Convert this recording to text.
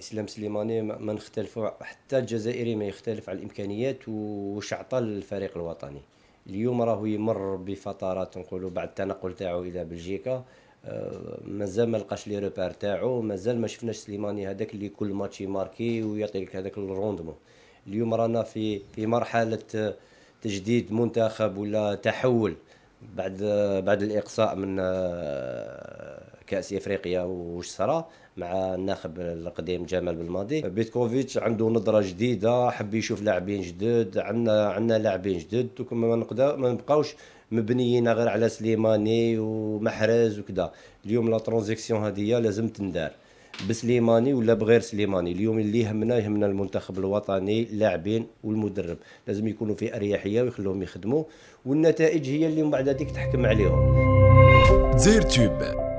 اسلام سليماني ما نختلفوا حتى الجزائري ما يختلف على الامكانيات وش عطى للفريق الوطني اليوم راهو يمر بفترات نقولوا بعد التنقل تاعو الى بلجيكا آه، مازال ما لقاش لي روبير تاعو مازال ما شفناش سليماني هذاك اللي كل ماتش يماركي ويعطي لك هذاك الروندمون اليوم رانا في في مرحله تجديد منتخب ولا تحول بعد بعد الاقصاء من آه، كاس افريقيا وش صرا مع الناخب القديم جمال بالماضي بيتكوفيتش عنده نظره جديده حب يشوف لاعبين جدد عندنا عندنا لاعبين جدد وكما ما نقدر ما نبقاوش مبنيين غير على سليماني ومحرز وكذا اليوم لا ترانزيكسيون هذه لازم تندار بسليماني ولا بغير سليماني اليوم اللي يهمنا يهمنا المنتخب الوطني اللاعبين والمدرب لازم يكونوا في اريحيه ويخلوهم يخدموا والنتائج هي اللي من بعد هذيك تحكم عليهم زير تيوب